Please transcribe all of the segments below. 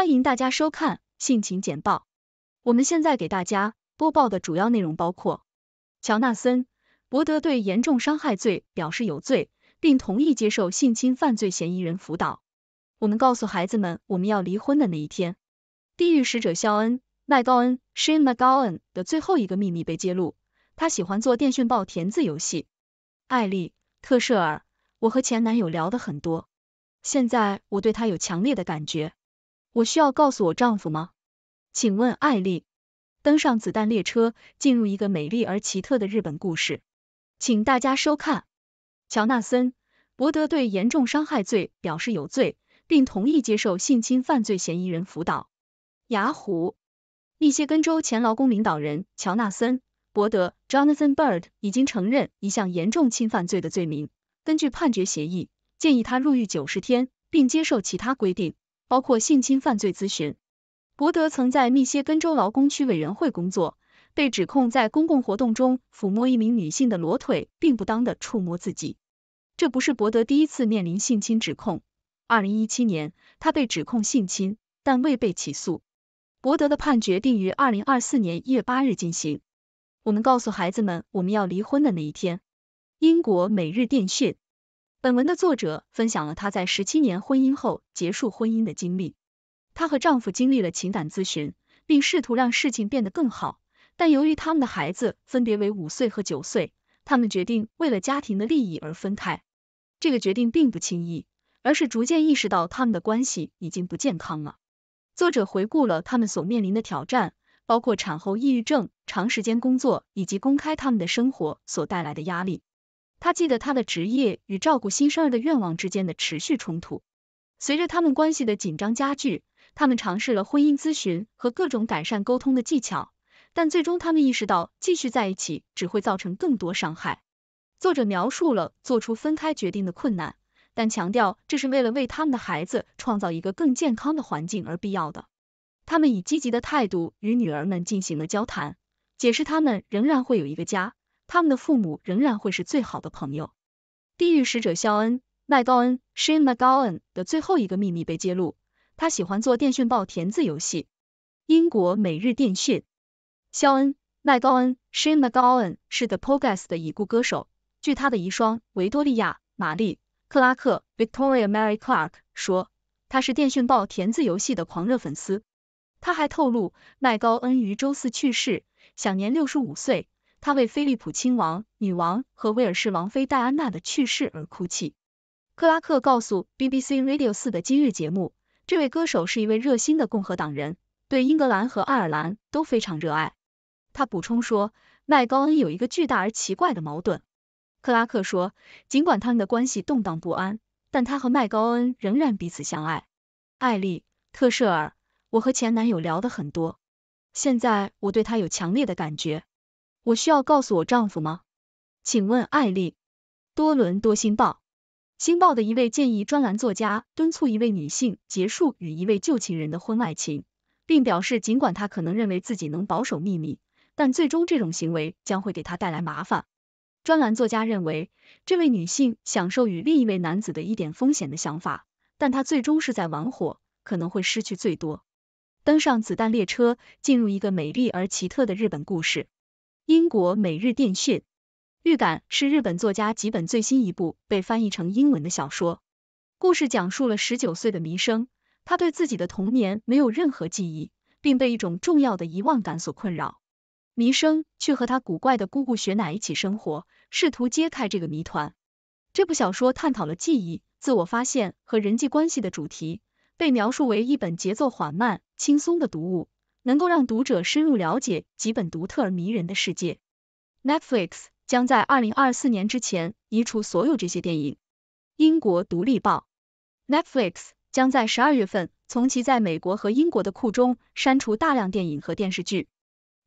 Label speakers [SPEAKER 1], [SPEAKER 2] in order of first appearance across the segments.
[SPEAKER 1] 欢迎大家收看性情简报。我们现在给大家播报的主要内容包括：乔纳森·伯德对严重伤害罪表示有罪，并同意接受性侵犯罪嫌疑人辅导。我们告诉孩子们我们要离婚的那一天。地狱使者肖恩·麦高恩 s h a n McGowan） 的最后一个秘密被揭露，他喜欢做电讯报填字游戏。艾丽·特舍尔，我和前男友聊得很多，现在我对他有强烈的感觉。我需要告诉我丈夫吗？请问艾丽登上子弹列车，进入一个美丽而奇特的日本故事。请大家收看。乔纳森·伯德对严重伤害罪表示有罪，并同意接受性侵犯罪嫌疑人辅导。雅虎，密歇根州前劳工领导人乔纳森·伯德 （Jonathan Bird） 已经承认一项严重侵犯罪的罪名。根据判决协议，建议他入狱九十天，并接受其他规定。包括性侵犯罪咨询。伯德曾在密歇根州劳工区委员会工作，被指控在公共活动中抚摸一名女性的裸腿，并不当的触摸自己。这不是伯德第一次面临性侵指控。二零一七年，他被指控性侵，但未被起诉。伯德的判决定于二零二四年一月八日进行。我们告诉孩子们我们要离婚的那一天。英国每日电讯。本文的作者分享了她在十七年婚姻后结束婚姻的经历。她和丈夫经历了情感咨询，并试图让事情变得更好。但由于他们的孩子分别为五岁和九岁，他们决定为了家庭的利益而分开。这个决定并不轻易，而是逐渐意识到他们的关系已经不健康了。作者回顾了他们所面临的挑战，包括产后抑郁症、长时间工作以及公开他们的生活所带来的压力。他记得他的职业与照顾新生儿的愿望之间的持续冲突。随着他们关系的紧张加剧，他们尝试了婚姻咨询和各种改善沟通的技巧，但最终他们意识到继续在一起只会造成更多伤害。作者描述了做出分开决定的困难，但强调这是为了为他们的孩子创造一个更健康的环境而必要的。他们以积极的态度与女儿们进行了交谈，解释他们仍然会有一个家。他们的父母仍然会是最好的朋友。地狱使者肖恩·麦高恩 s h a n McGowan） 的最后一个秘密被揭露，他喜欢做电讯报填字游戏。英国每日电讯。肖恩·麦高恩 s h a n McGowan） 是 The Pogues 的已故歌手。据他的遗孀维多利亚·玛丽·克拉克 （Victoria Mary Clark） 说，他是电讯报填字游戏的狂热粉丝。他还透露，麦高恩于周四去世，享年六十五岁。他为菲利普亲王、女王和威尔士王妃戴安娜的去世而哭泣。克拉克告诉 BBC Radio 四的今日节目，这位歌手是一位热心的共和党人，对英格兰和爱尔兰都非常热爱。他补充说，麦高恩有一个巨大而奇怪的矛盾。克拉克说，尽管他们的关系动荡不安，但他和麦高恩仍然彼此相爱。艾丽特舍尔，我和前男友聊得很多，现在我对他有强烈的感觉。我需要告诉我丈夫吗？请问艾丽多伦多新报，新报的一位建议专栏作家敦促一位女性结束与一位旧情人的婚外情，并表示尽管她可能认为自己能保守秘密，但最终这种行为将会给她带来麻烦。专栏作家认为，这位女性享受与另一位男子的一点风险的想法，但她最终是在玩火，可能会失去最多。登上子弹列车，进入一个美丽而奇特的日本故事。英国每日电讯预感是日本作家吉本最新一部被翻译成英文的小说。故事讲述了十九岁的弥生，他对自己的童年没有任何记忆，并被一种重要的遗忘感所困扰。弥生却和他古怪的姑姑雪乃一起生活，试图揭开这个谜团。这部小说探讨了记忆、自我发现和人际关系的主题，被描述为一本节奏缓慢、轻松的读物。能够让读者深入了解几本独特而迷人的世界。Netflix 将在2024年之前移除所有这些电影。英国独立报，Netflix 将在十二月份从其在美国和英国的库中删除大量电影和电视剧。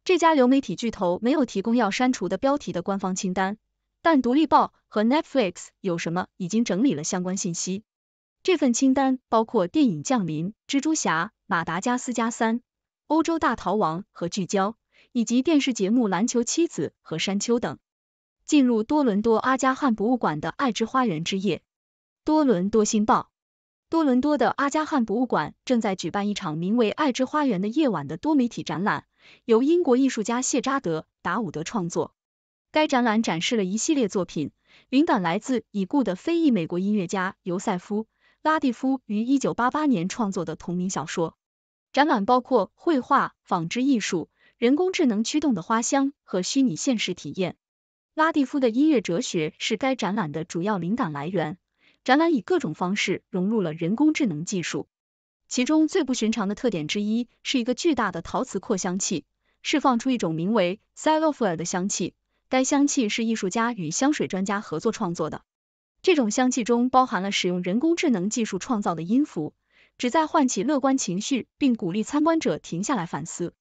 [SPEAKER 1] 这家流媒体巨头没有提供要删除的标题的官方清单，但独立报和 Netflix 有什么已经整理了相关信息。这份清单包括电影《降临》、《蜘蛛侠》、《马达加斯加三》。欧洲大逃亡和聚焦，以及电视节目《篮球妻子》和《山丘》等。进入多伦多阿加汉博物馆的《爱之花园之夜》。多伦多新报：多伦多的阿加汉博物馆正在举办一场名为《爱之花园》的夜晚的多媒体展览，由英国艺术家谢扎德·达伍德创作。该展览展示了一系列作品，灵感来自已故的非裔美国音乐家尤塞夫·拉蒂夫于一九八八年创作的同名小说。展览包括绘画、纺织艺术、人工智能驱动的花香和虚拟现实体验。拉蒂夫的音乐哲学是该展览的主要灵感来源。展览以各种方式融入了人工智能技术，其中最不寻常的特点之一是一个巨大的陶瓷扩香器，释放出一种名为 s y l o h o r 的香气。该香气是艺术家与香水专家合作创作的，这种香气中包含了使用人工智能技术创造的音符。旨在唤起乐观情绪，并鼓励参观者停下来反思。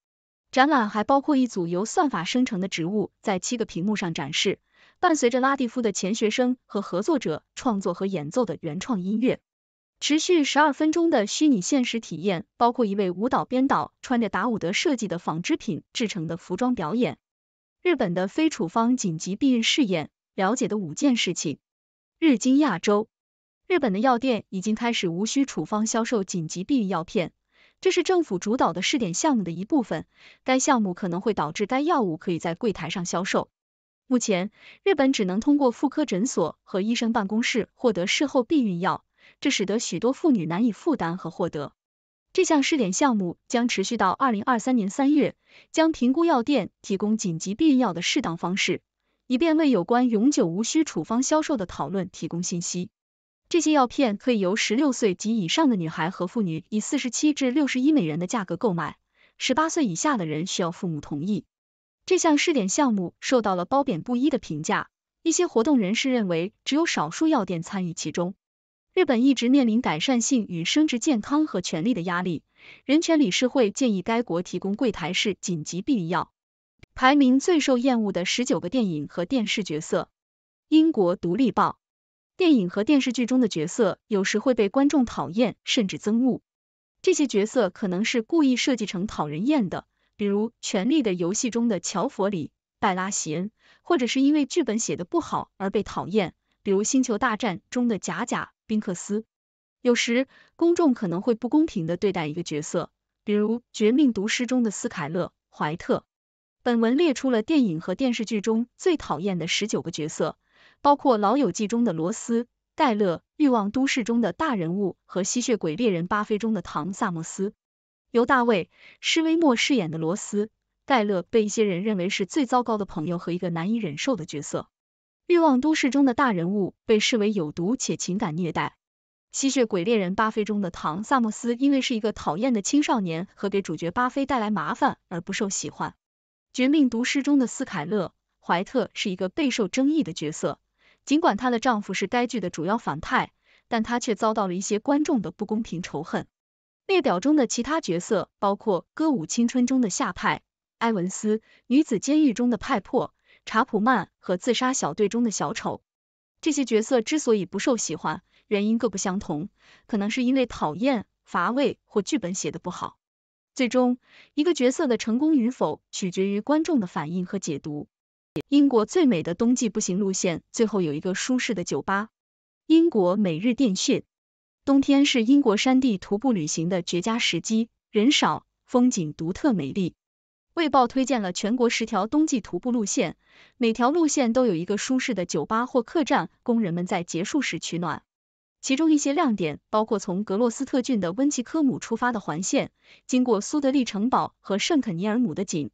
[SPEAKER 1] 展览还包括一组由算法生成的植物在七个屏幕上展示，伴随着拉蒂夫的前学生和合作者创作和演奏的原创音乐。持续十二分钟的虚拟现实体验，包括一位舞蹈编导穿着达伍德设计的纺织品制成的服装表演。日本的非处方紧急避孕试验。了解的五件事情。日经亚洲。日本的药店已经开始无需处方销售紧急避孕药片，这是政府主导的试点项目的一部分。该项目可能会导致该药物可以在柜台上销售。目前，日本只能通过妇科诊所和医生办公室获得事后避孕药，这使得许多妇女难以负担和获得。这项试点项目将持续到二零二三年三月，将评估药店提供紧急避孕药的适当方式，以便为有关永久无需处方销售的讨论提供信息。这些药片可以由十六岁及以上的女孩和妇女以四十七至六十一美元的价格购买，十八岁以下的人需要父母同意。这项试点项目受到了褒贬不一的评价，一些活动人士认为只有少数药店参与其中。日本一直面临改善性与生殖健康和权利的压力，人权理事会建议该国提供柜台式紧急避孕药。排名最受厌恶的十九个电影和电视角色。英国独立报。电影和电视剧中的角色有时会被观众讨厌甚至憎恶，这些角色可能是故意设计成讨人厌的，比如《权力的游戏》中的乔佛里、拜拉席恩，或者是因为剧本写的不好而被讨厌，比如《星球大战》中的贾贾·宾克斯。有时，公众可能会不公平的对待一个角色，比如《绝命毒师》中的斯凯勒·怀特。本文列出了电影和电视剧中最讨厌的十九个角色。包括《老友记》中的罗斯·盖勒，《欲望都市》中的大人物和《吸血鬼猎人巴菲》中的唐·萨默斯。由大卫·施威默饰演的罗斯·盖勒被一些人认为是最糟糕的朋友和一个难以忍受的角色。《欲望都市》中的大人物被视为有毒且情感虐待。《吸血鬼猎人巴菲》中的唐·萨莫斯因为是一个讨厌的青少年和给主角巴菲带来麻烦而不受喜欢。《绝命毒师》中的斯凯勒·怀特是一个备受争议的角色。尽管她的丈夫是该剧的主要反派，但她却遭到了一些观众的不公平仇恨。列表中的其他角色包括《歌舞青春》中的夏派·埃文斯，《女子监狱》中的派珀·查普曼和《自杀小队》中的小丑。这些角色之所以不受喜欢，原因各不相同，可能是因为讨厌、乏味或剧本写的不好。最终，一个角色的成功与否取决于观众的反应和解读。英国最美的冬季步行路线，最后有一个舒适的酒吧。英国每日电讯，冬天是英国山地徒步旅行的绝佳时机，人少，风景独特美丽。卫报推荐了全国十条冬季徒步路线，每条路线都有一个舒适的酒吧或客栈，供人们在结束时取暖。其中一些亮点包括从格洛斯特郡的温奇科姆出发的环线，经过苏德利城堡和圣肯尼尔姆的景。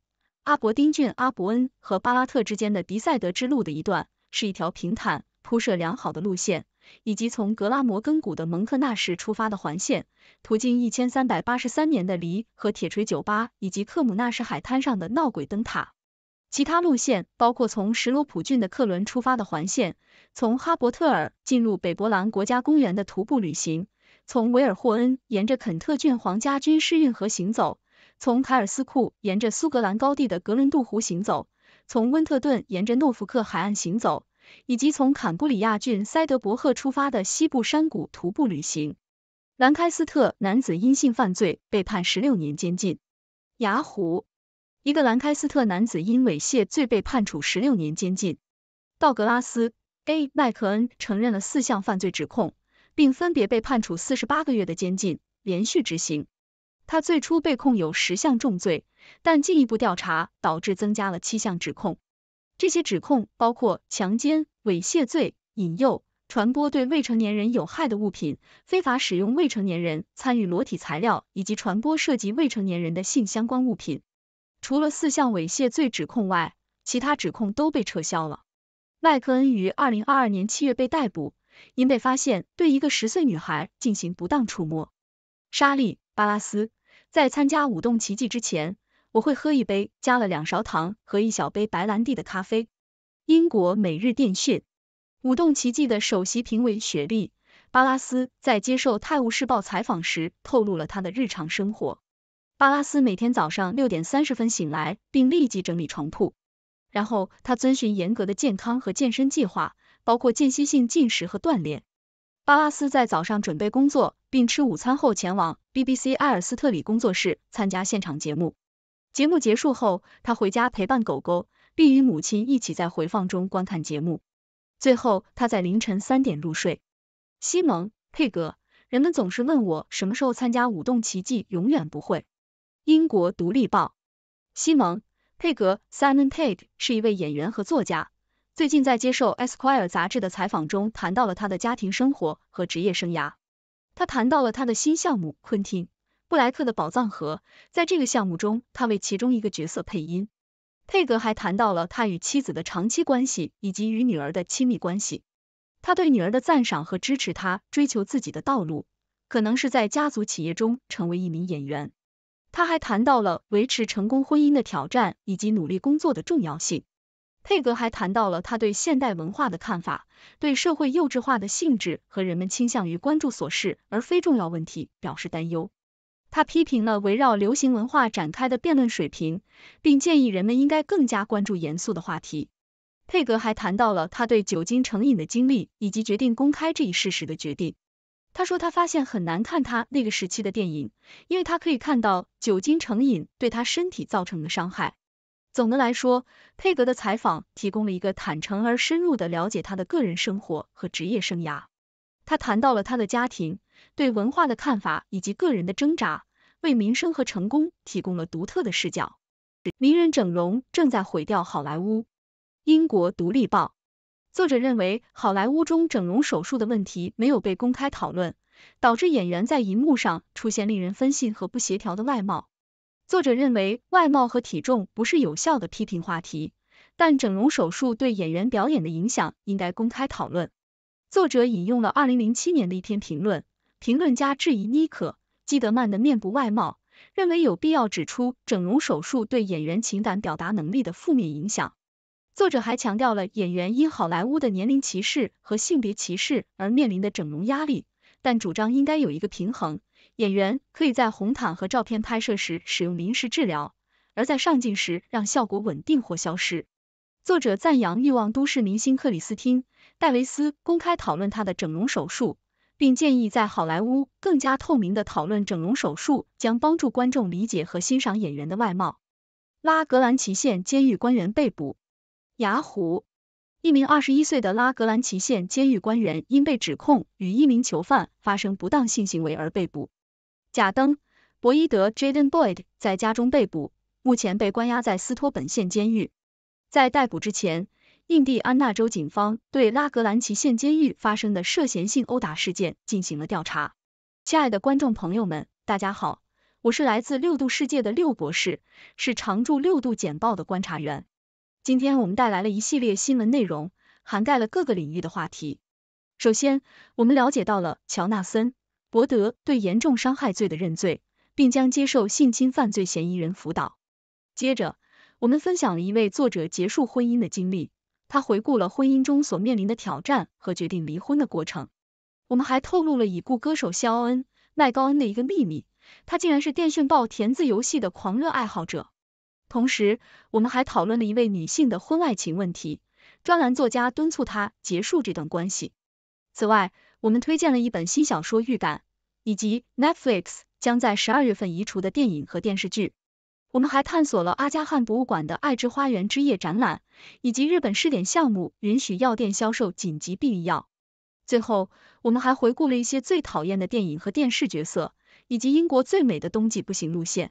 [SPEAKER 1] 阿伯丁郡、阿伯恩和巴拉特之间的迪塞德之路的一段，是一条平坦、铺设良好的路线，以及从格拉摩根谷的蒙克纳什出发的环线，途经一千三百八十三年的梨和铁锤酒吧，以及克姆纳什海滩上的闹鬼灯塔。其他路线包括从什罗普郡的克伦出发的环线，从哈伯特尔进入北伯兰国家公园的徒步旅行，从维尔霍恩沿着肯特郡皇家军事运河行走。从凯尔斯库沿着苏格兰高地的格伦杜湖行走，从温特顿沿着诺福克海岸行走，以及从坎布里亚郡塞德伯赫出发的西部山谷徒步旅行。兰开斯特男子因性犯罪被判十六年监禁。雅虎，一个兰开斯特男子因猥亵罪被判处十六年监禁。道格拉斯 A. 麦克恩承认了四项犯罪指控，并分别被判处四十八个月的监禁，连续执行。他最初被控有十项重罪，但进一步调查导致增加了七项指控。这些指控包括强奸、猥亵罪、引诱、传播对未成年人有害的物品、非法使用未成年人参与裸体材料以及传播涉及未成年人的性相关物品。除了四项猥亵罪指控外，其他指控都被撤销了。麦克恩于二零二二年七月被逮捕，因被发现对一个十岁女孩进行不当触摸。莎莉·巴拉斯。在参加《舞动奇迹》之前，我会喝一杯加了两勺糖和一小杯白兰地的咖啡。英国《每日电讯》《舞动奇迹》的首席评委雪莉·巴拉斯在接受《泰晤士报》采访时透露了他的日常生活。巴拉斯每天早上六点三十分醒来，并立即整理床铺，然后他遵循严格的健康和健身计划，包括间歇性进食和锻炼。巴拉斯在早上准备工作并吃午餐后前往 BBC 埃尔斯特里工作室参加现场节目。节目结束后，他回家陪伴狗狗，并与母亲一起在回放中观看节目。最后，他在凌晨三点入睡。西蒙·佩格，人们总是问我什么时候参加《舞动奇迹》，永远不会。英国独立报。西蒙·佩格 （Simon Page） 是一位演员和作家。最近在接受 Esquire 杂志的采访中，谈到了他的家庭生活和职业生涯。他谈到了他的新项目《昆汀·布莱克的宝藏盒》，在这个项目中，他为其中一个角色配音。佩格还谈到了他与妻子的长期关系以及与女儿的亲密关系。他对女儿的赞赏和支持他追求自己的道路，可能是在家族企业中成为一名演员。他还谈到了维持成功婚姻的挑战以及努力工作的重要性。佩格还谈到了他对现代文化的看法，对社会幼稚化的性质和人们倾向于关注琐事而非重要问题表示担忧。他批评了围绕流行文化展开的辩论水平，并建议人们应该更加关注严肃的话题。佩格还谈到了他对酒精成瘾的经历以及决定公开这一事实的决定。他说他发现很难看他那个时期的电影，因为他可以看到酒精成瘾对他身体造成的伤害。总的来说，佩格的采访提供了一个坦诚而深入的了解他的个人生活和职业生涯。他谈到了他的家庭、对文化的看法以及个人的挣扎，为名声和成功提供了独特的视角。名人整容正在毁掉好莱坞。英国独立报作者认为，好莱坞中整容手术的问题没有被公开讨论，导致演员在银幕上出现令人分心和不协调的外貌。作者认为外貌和体重不是有效的批评话题，但整容手术对演员表演的影响应该公开讨论。作者引用了二零零七年的一篇评论，评论家质疑妮可·基德曼的面部外貌，认为有必要指出整容手术对演员情感表达能力的负面影响。作者还强调了演员因好莱坞的年龄歧视和性别歧视而面临的整容压力，但主张应该有一个平衡。演员可以在红毯和照片拍摄时使用临时治疗，而在上镜时让效果稳定或消失。作者赞扬欲望都市明星克里斯汀·戴维斯公开讨论她的整容手术，并建议在好莱坞更加透明地讨论整容手术，将帮助观众理解和欣赏演员的外貌。拉格兰奇县监狱官员被捕。雅虎，一名21岁的拉格兰奇县监狱官员因被指控与一名囚犯发生不当性行为而被捕。贾登·博伊德 （Jaden Boyd） 在家中被捕，目前被关押在斯托本县监狱。在逮捕之前，印第安纳州警方对拉格兰奇县监狱发生的涉嫌性殴打事件进行了调查。亲爱的观众朋友们，大家好，我是来自六度世界的六博士，是常驻六度简报的观察员。今天我们带来了一系列新闻内容，涵盖了各个领域的话题。首先，我们了解到了乔纳森。伯德对严重伤害罪的认罪，并将接受性侵犯罪嫌疑人辅导。接着，我们分享了一位作者结束婚姻的经历，他回顾了婚姻中所面临的挑战和决定离婚的过程。我们还透露了已故歌手肖恩·麦高恩的一个秘密，他竟然是《电讯报》填字游戏的狂热爱好者。同时，我们还讨论了一位女性的婚外情问题，专栏作家敦促她结束这段关系。此外，我们推荐了一本新小说《预感》，以及 Netflix 将在十二月份移除的电影和电视剧。我们还探索了阿加汗博物馆的《爱之花园之夜》展览，以及日本试点项目允许药店销售紧急避孕药。最后，我们还回顾了一些最讨厌的电影和电视角色，以及英国最美的冬季步行路线。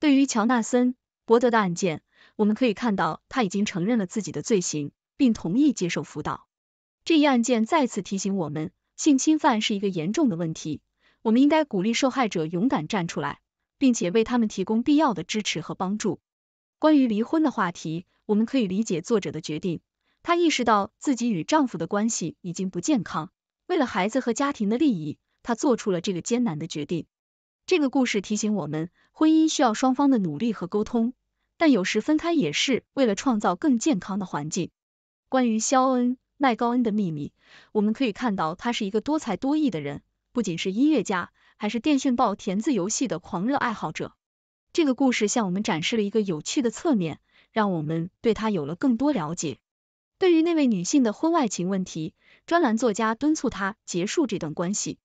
[SPEAKER 1] 对于乔纳森·伯德的案件，我们可以看到他已经承认了自己的罪行，并同意接受辅导。这一案件再次提醒我们。性侵犯是一个严重的问题，我们应该鼓励受害者勇敢站出来，并且为他们提供必要的支持和帮助。关于离婚的话题，我们可以理解作者的决定，她意识到自己与丈夫的关系已经不健康，为了孩子和家庭的利益，她做出了这个艰难的决定。这个故事提醒我们，婚姻需要双方的努力和沟通，但有时分开也是为了创造更健康的环境。关于肖恩。麦高恩的秘密，我们可以看到他是一个多才多艺的人，不仅是音乐家，还是电讯报填字游戏的狂热爱好者。这个故事向我们展示了一个有趣的侧面，让我们对他有了更多了解。对于那位女性的婚外情问题，专栏作家敦促他结束这段关系。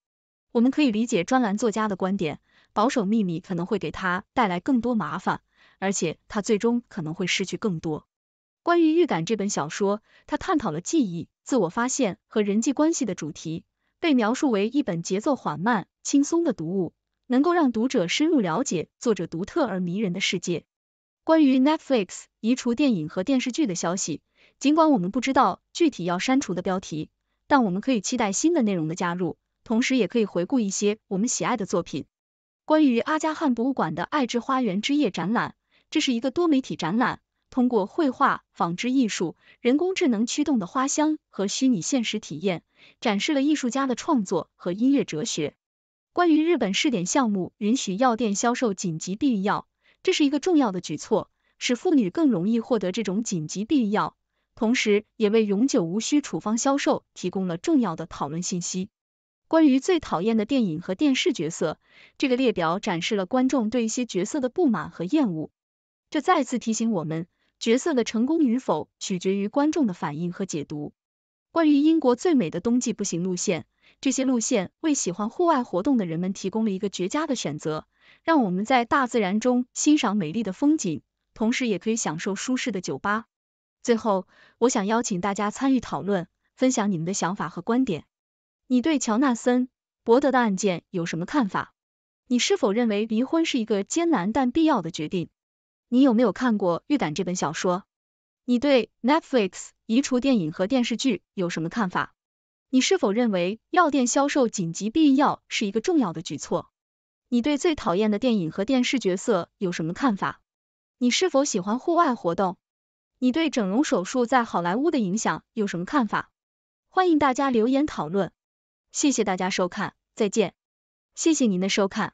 [SPEAKER 1] 我们可以理解专栏作家的观点，保守秘密可能会给他带来更多麻烦，而且他最终可能会失去更多。关于《预感》这本小说，它探讨了记忆、自我发现和人际关系的主题，被描述为一本节奏缓慢、轻松的读物，能够让读者深入了解作者独特而迷人的世界。关于 Netflix 移除电影和电视剧的消息，尽管我们不知道具体要删除的标题，但我们可以期待新的内容的加入，同时也可以回顾一些我们喜爱的作品。关于阿加汉博物馆的《爱之花园之夜》展览，这是一个多媒体展览。通过绘画、纺织艺术、人工智能驱动的花香和虚拟现实体验，展示了艺术家的创作和音乐哲学。关于日本试点项目允许药店销售紧急避孕药，这是一个重要的举措，使妇女更容易获得这种紧急避孕药，同时也为永久无需处方销售提供了重要的讨论信息。关于最讨厌的电影和电视角色，这个列表展示了观众对一些角色的不满和厌恶，这再次提醒我们。角色的成功与否取决于观众的反应和解读。关于英国最美的冬季步行路线，这些路线为喜欢户外活动的人们提供了一个绝佳的选择，让我们在大自然中欣赏美丽的风景，同时也可以享受舒适的酒吧。最后，我想邀请大家参与讨论，分享你们的想法和观点。你对乔纳森·伯德的案件有什么看法？你是否认为离婚是一个艰难但必要的决定？你有没有看过《预感》这本小说？你对 Netflix 移除电影和电视剧有什么看法？你是否认为药店销售紧急避孕药是一个重要的举措？你对最讨厌的电影和电视角色有什么看法？你是否喜欢户外活动？你对整容手术在好莱坞的影响有什么看法？欢迎大家留言讨论。谢谢大家收看，再见。谢谢您的收看。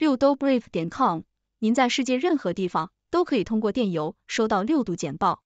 [SPEAKER 1] 六度 b r i v e 点 com，您在世界任何地方都可以通过电邮收到六度简报。